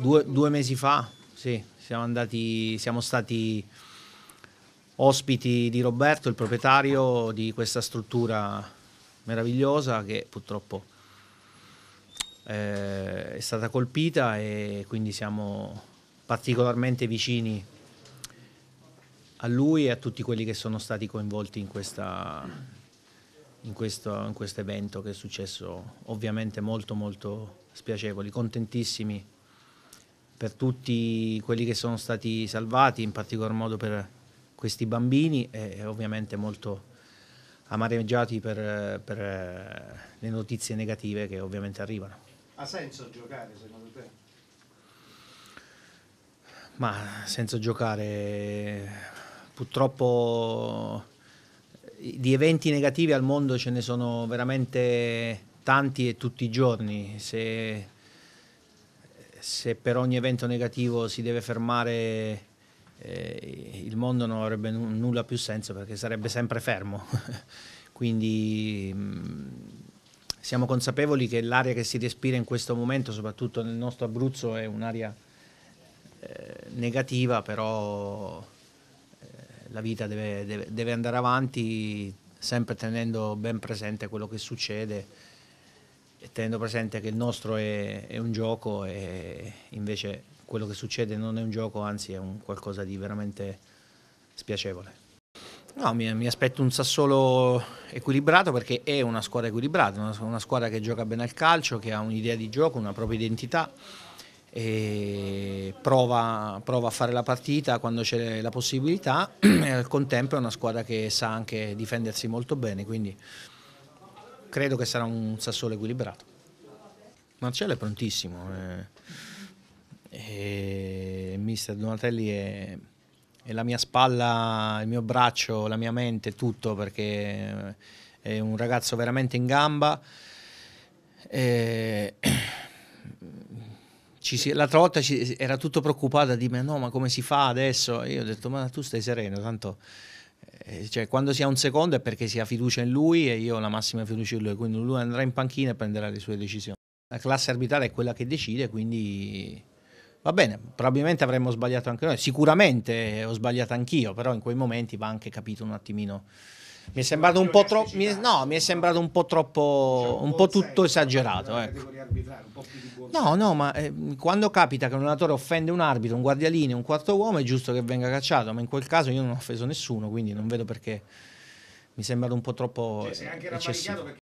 due, due mesi fa, sì, siamo, andati, siamo stati ospiti di Roberto, il proprietario di questa struttura meravigliosa che purtroppo eh, è stata colpita e quindi siamo particolarmente vicini a lui e a tutti quelli che sono stati coinvolti in, questa, in questo evento che è successo ovviamente molto molto spiacevoli, contentissimi per tutti quelli che sono stati salvati, in particolar modo per questi bambini e ovviamente molto amareggiati per, per eh, le notizie negative che ovviamente arrivano. Ha senso giocare secondo te? Ma senso giocare purtroppo di eventi negativi al mondo ce ne sono veramente tanti e tutti i giorni. Se se per ogni evento negativo si deve fermare eh, il mondo non avrebbe n- nulla più senso perché sarebbe sempre fermo. Quindi mh, mm, siamo consapevoli che l'aria che si respira in questo momento, soprattutto nel nostro Abruzzo, è un'aria eh, negativa, però eh, la vita deve, deve, deve, andare avanti sempre tenendo ben presente quello che succede tenendo presente che il nostro è, è, un gioco e invece quello che succede non è un gioco, anzi è un qualcosa di veramente spiacevole. No, mi, mi aspetto un Sassolo equilibrato perché è una squadra equilibrata, una, una squadra che gioca bene al calcio, che ha un'idea di gioco, una propria identità e prova, prova, a fare la partita quando c'è la possibilità e al contempo è una squadra che sa anche difendersi molto bene, quindi credo che sarà un Sassuolo equilibrato. Marcello è prontissimo, eh, e mister Donatelli è, è, la mia spalla, il mio braccio, la mia mente, tutto perché è un ragazzo veramente in gamba. E, si, l'altra volta ci, era tutto preoccupata di me, no ma come si fa adesso? E io ho detto ma tu stai sereno, tanto eh, cioè, quando si ha un secondo è perché si ha fiducia in lui e io ho la massima fiducia in lui, quindi lui andrà in panchina e prenderà le sue decisioni. La classe arbitrale è quella che decide, quindi va bene, probabilmente avremmo sbagliato anche noi, sicuramente ho sbagliato anch'io, però in quei momenti va anche capito un attimino mi è sembrato un po' troppo. No, mi è sembrato un po' troppo. un po' tutto esagerato. Ecco. No, no, ma eh, quando capita che un allenatore offende un arbitro, un guardialine, un quarto uomo, è giusto che venga cacciato. Ma in quel caso io non ho offeso nessuno, quindi non vedo perché. Mi è sembrato un po' troppo. Cioè,